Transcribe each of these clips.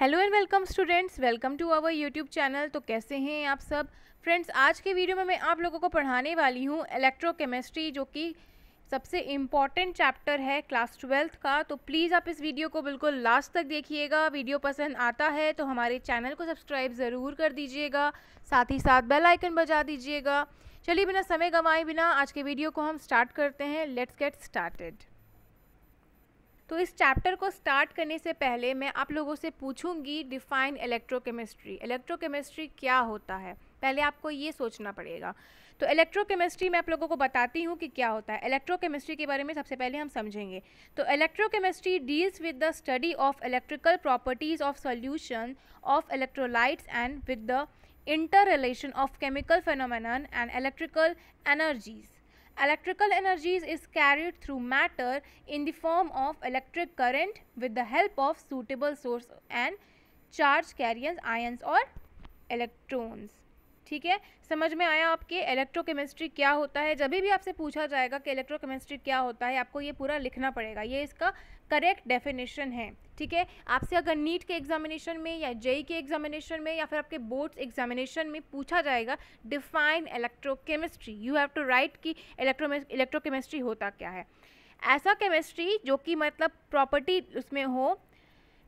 Hello and welcome students welcome to our YouTube channel तो कैसे हैं आप सब फ्रेंड्स आज के वीडियो में मैं आप लोगों को पढ़ाने वाली हूँ इलेक्ट्रोकेमिस्ट्री जो कि सबसे इम्पॉर्टेंट चैप्टर है क्लास ट्वेल्थ का तो प्लीज़ आप इस वीडियो को बिल्कुल लास्ट तक देखिएगा वीडियो पसंद आता है तो हमारे चैनल को सब्सक्राइब ज़रूर कर दीजिएगा साथ ही साथ बेल आइकन बजा दीजिएगा चलिए बिना समय गंवाए बिना आज के वीडियो को हम स्टार्ट करते हैं लेट्स गेट स्टार्टेड तो इस चैप्टर को स्टार्ट करने से पहले मैं आप लोगों से पूछूंगी डिफ़ाइन इलेक्ट्रोकेमिस्ट्री इलेक्ट्रोकेमिस्ट्री क्या होता है पहले आपको ये सोचना पड़ेगा तो इलेक्ट्रोकेमिस्ट्री मैं आप लोगों को बताती हूँ कि क्या होता है इलेक्ट्रोकेमिस्ट्री के बारे में सबसे पहले हम समझेंगे तो electrochemistry deals with the study of electrical properties of solution of electrolytes and with the inter relation of chemical phenomena and electrical energies Electrical energies is carried through matter in the form of electric current with the help of suitable source and charge carriers ions or electrons. ठीक है समझ में आया आपके electrochemistry क्या होता है जब भी आपसे पूछा जाएगा कि इलेक्ट्रोकेमिस्ट्री क्या होता है आपको ये पूरा लिखना पड़ेगा ये इसका करेक्ट डेफिनेशन है ठीक है आपसे अगर नीट के एग्जामिनेशन में या जेई e के एग्जामिनेशन में या फिर आपके बोर्ड्स एग्जामिनेशन में पूछा जाएगा define electrochemistry you have to write कि इलेक्ट्रो इलेक्ट्रोकेमिस्ट्री होता क्या है ऐसा केमिस्ट्री जो कि मतलब प्रॉपर्टी उसमें हो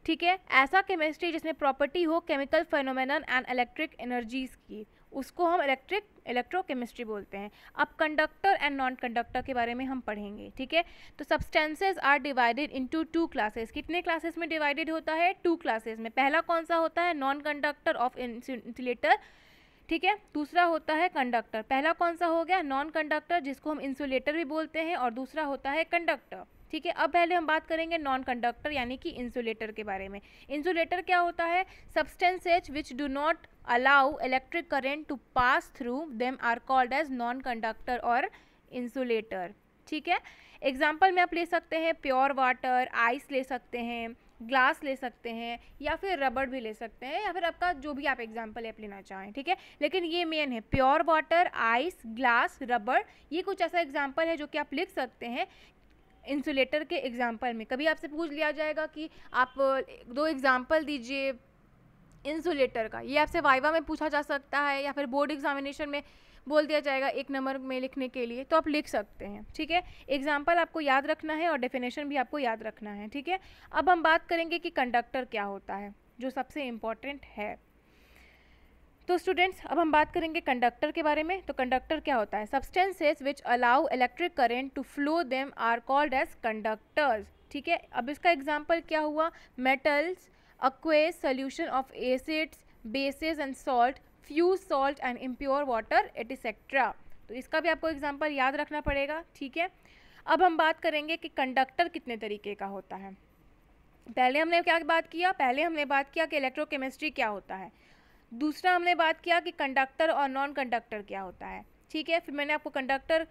ठीक है ऐसा केमिस्ट्री जिसमें प्रॉपर्टी हो chemical phenomenon and electric energies की उसको हम इलेक्ट्रिक इलेक्ट्रोकेमिस्ट्री बोलते हैं अब कंडक्टर एंड नॉन कंडक्टर के बारे में हम पढ़ेंगे ठीक है तो substances are divided into two classes कितने क्लासेस में डिवाइडेड होता है टू क्लासेस में पहला कौन सा होता है नॉन कंडक्टर ऑफ इंसुलेटर ठीक है दूसरा होता है कंडक्टर पहला कौन सा हो गया नॉन कंडक्टर जिसको हम इंसुलेटर भी बोलते हैं और दूसरा होता है कंडक्टर ठीक है अब पहले हम बात करेंगे नॉन कंडक्टर यानी कि इंसुलेटर के बारे में इंसुलेटर क्या होता है substances which do not allow electric current to pass through them are called as non conductor और इंसुलेटर ठीक है एग्जाम्पल में आप ले सकते हैं प्योर वाटर आइस ले सकते हैं ग्लास ले सकते हैं या फिर रबड़ भी ले सकते हैं या फिर आपका जो भी आप एग्जाम्पल आप लेना चाहें ठीक है लेकिन ये मेन है प्योर वाटर आइस ग्लास रबड़ ये कुछ ऐसा एग्जाम्पल है जो कि आप लिख सकते हैं इंसुलेटर के एग्ज़ाम्पल में कभी आपसे पूछ लिया जाएगा कि आप दो एग्ज़ाम्पल दीजिए इंसुलेटर का ये आपसे वाइवा में पूछा जा सकता है या फिर बोर्ड एग्जामिनेशन में बोल दिया जाएगा एक नंबर में लिखने के लिए तो आप लिख सकते हैं ठीक है एग्जाम्पल आपको याद रखना है और डेफिनेशन भी आपको याद रखना है ठीक है अब हम बात करेंगे कि कंडक्टर क्या होता है जो सबसे इम्पॉर्टेंट है तो स्टूडेंट्स अब हम बात करेंगे कंडक्टर के बारे में तो कंडक्टर क्या होता है substances which allow electric current to flow them are called as conductors ठीक है अब इसका एग्जाम्पल क्या हुआ metals solution of acids bases and salt salt salt and impure water water etc तो इसका भी आपको एग्जाम्पल याद रखना पड़ेगा ठीक है अब हम बात करेंगे कि कंडक्टर कितने तरीके का होता है पहले हमने क्या बात किया पहले हमने बात किया कि इलेक्ट्रोकेमिस्ट्री क्या होता है दूसरा हमने बात किया कि कंडक्टर और नॉन कंडक्टर क्या होता है ठीक है फिर मैंने आपको कंडक्टर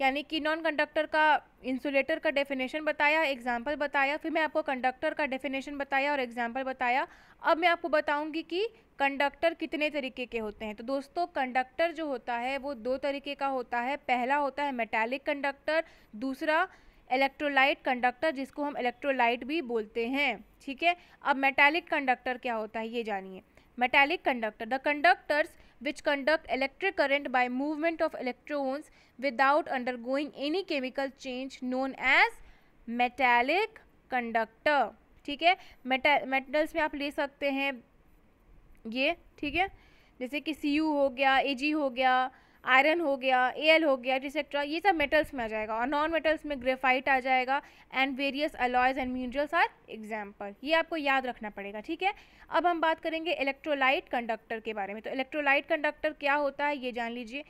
यानी कि नॉन कंडक्टर का इंसुलेटर का डेफिनेशन बताया एग्जाम्पल बताया फिर मैं आपको कंडक्टर का डेफिनेशन बताया और एग्जाम्पल बताया अब मैं आपको बताऊंगी कि कंडक्टर कितने तरीके के होते हैं तो दोस्तों कंडक्टर जो होता है वो दो तरीके का होता है पहला होता है मेटालिक कंडक्टर दूसरा इलेक्ट्रोलाइट कंडक्टर जिसको हम इलेक्ट्रोलाइट भी बोलते हैं ठीक है अब मेटालिक कंडक्टर क्या होता है ये जानिए metallic conductor the conductors which conduct electric current by movement of electrons without undergoing any chemical change known as metallic conductor ठीक है मेटल मेटल्स में आप ले सकते हैं ये ठीक है जैसे कि सी हो गया ए हो गया आयरन हो गया एल हो गया डिसेक्ट्रा ये सब मेटल्स में आ जाएगा और नॉन मेटल्स में ग्रेफाइट आ जाएगा and various alloys and minerals are example ये आपको याद रखना पड़ेगा ठीक है अब हम बात करेंगे इलेक्ट्रोलाइट कंडक्टर के बारे में तो इलेक्ट्रोलाइट कंडक्टर क्या होता है ये जान लीजिए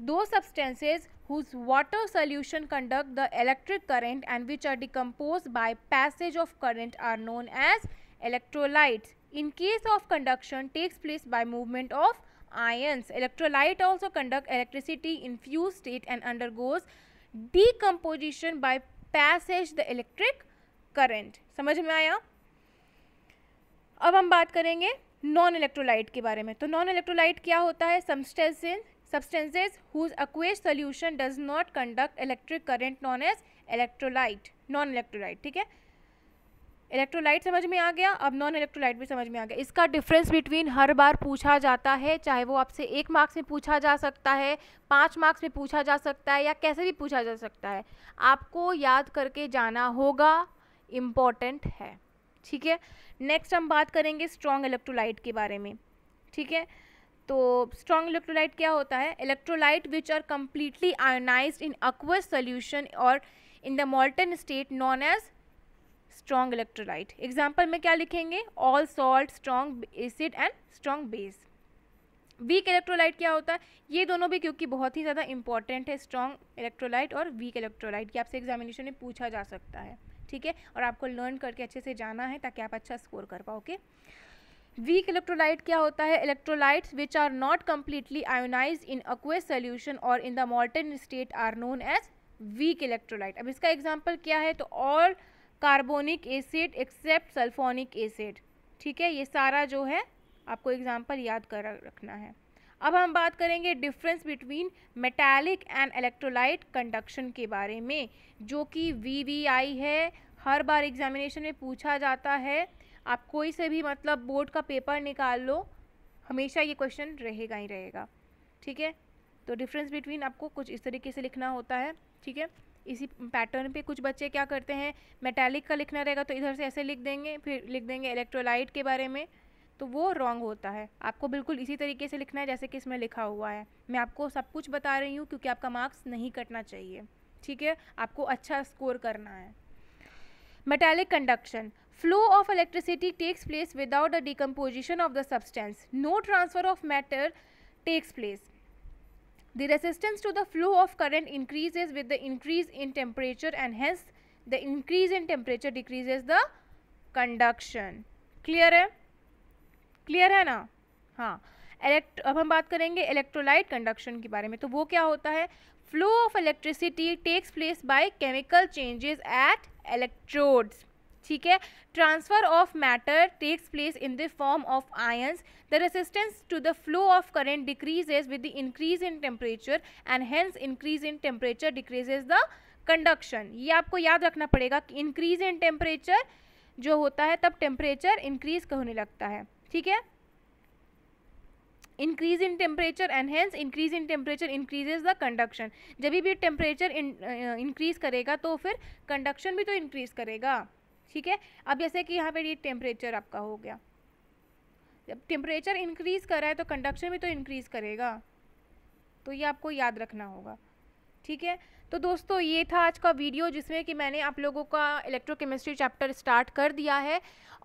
दो substances whose water solution conduct the electric current and which are decompose by passage of current are known as electrolyte in case of conduction takes place by movement of ions. Electrolyte also conduct electricity in fused state and undergoes decomposition by passage the electric current. समझ में आया अब हम बात करेंगे non electrolyte के बारे में तो नॉन इलेक्ट्रोलाइट क्या होता है substances substances whose aqueous solution does not conduct electric current known as electrolyte non electrolyte ठीक है इलेक्ट्रोलाइट समझ में आ गया अब नॉन इलेक्ट्रोलाइट भी समझ में आ गया इसका डिफरेंस बिटवीन हर बार पूछा जाता है चाहे वो आपसे एक मार्क्स में पूछा जा सकता है पाँच मार्क्स में पूछा जा सकता है या कैसे भी पूछा जा सकता है आपको याद करके जाना होगा इम्पॉर्टेंट है ठीक है नेक्स्ट हम बात करेंगे स्ट्रॉन्ग इलेक्ट्रोलाइट के बारे में ठीक है तो स्ट्रॉन्ग इलेक्ट्रोलाइट क्या होता है electrolyte which are completely ionise in aqueous solution और in the molten state known as strong electrolyte example में क्या लिखेंगे all salt strong acid and strong base weak electrolyte क्या होता है ये दोनों भी क्योंकि बहुत ही ज़्यादा इंपॉर्टेंट है स्ट्रॉन्ग इलेक्ट्रोलाइट और वीक इलेक्ट्रोलाइट की आपसे एग्जामिनेशन में पूछा जा सकता है ठीक है और आपको लर्न करके अच्छे से जाना है ताकि आप अच्छा स्कोर कर पाओ ओके वीक इलेक्ट्रोलाइट क्या होता है electrolyte which are not completely ionise in aqueous solution और in the molten state are known as weak electrolyte अब इसका एग्जाम्पल क्या है तो all carbonic acid except sulphonic acid ठीक है ये सारा जो है आपको एग्जाम्पल याद कर रखना है अब हम बात करेंगे difference between metallic and electrolyte conduction के बारे में जो कि वी है हर बार एग्जामिनेशन में पूछा जाता है आप कोई से भी मतलब बोर्ड का पेपर निकाल लो हमेशा ये क्वेश्चन रहेगा ही रहेगा ठीक है तो डिफरेंस बिटवीन आपको कुछ इस तरीके से लिखना होता है ठीक है इसी पैटर्न पे कुछ बच्चे क्या करते हैं मेटेलिक का लिखना रहेगा तो इधर से ऐसे लिख देंगे फिर लिख देंगे इलेक्ट्रोलाइट के बारे में तो वो रॉन्ग होता है आपको बिल्कुल इसी तरीके से लिखना है जैसे कि इसमें लिखा हुआ है मैं आपको सब कुछ बता रही हूँ क्योंकि आपका मार्क्स नहीं कटना चाहिए ठीक है आपको अच्छा स्कोर करना है metallic conduction flow of electricity takes place without the decomposition of the substance no transfer of matter takes place The resistance to the flow of current increases with the increase in temperature and hence the increase in temperature decreases the conduction. Clear hai clear hai na ha elect ab hum baat karenge electrolyte conduction ke bare mein to wo kya hota hai flow of electricity takes place by chemical changes at electrodes ठीक है transfer of matter takes place in the form of ions the resistance to the flow of current decreases with the increase in temperature and hence increase in temperature decreases the conduction ये आपको याद रखना पड़ेगा कि increase in temperature जो होता है तब टेम्परेचर इंक्रीज होने लगता है ठीक है increase in temperature and hence increase in temperature increases the conduction जब भी टेम्परेचर इंक्रीज करेगा तो फिर कंडक्शन भी तो इंक्रीज करेगा ठीक है अब जैसे कि यहाँ पर ये टेम्परेचर आपका हो गया जब टेम्परेचर इंक्रीज़ कर रहा है तो कंडक्शन भी तो इंक्रीज़ करेगा तो ये आपको याद रखना होगा ठीक है तो दोस्तों ये था आज का वीडियो जिसमें कि मैंने आप लोगों का इलेक्ट्रोकेमिस्ट्री चैप्टर स्टार्ट कर दिया है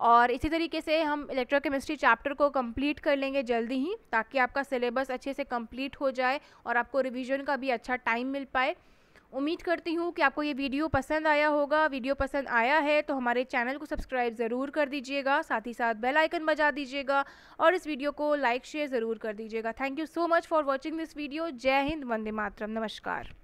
और इसी तरीके से हम इलेक्ट्रोकेमिस्ट्री चैप्टर को कंप्लीट कर लेंगे जल्दी ही ताकि आपका सिलेबस अच्छे से कंप्लीट हो जाए और आपको रिवीजन का भी अच्छा टाइम मिल पाए उम्मीद करती हूँ कि आपको ये वीडियो पसंद आया होगा वीडियो पसंद आया है तो हमारे चैनल को सब्सक्राइब ज़रूर कर दीजिएगा साथ ही साथ बेल आइकन बजा दीजिएगा और इस वीडियो को लाइक शेयर ज़रूर कर दीजिएगा thank you so much for watching this video जय हिंद वंदे मातरम नमस्कार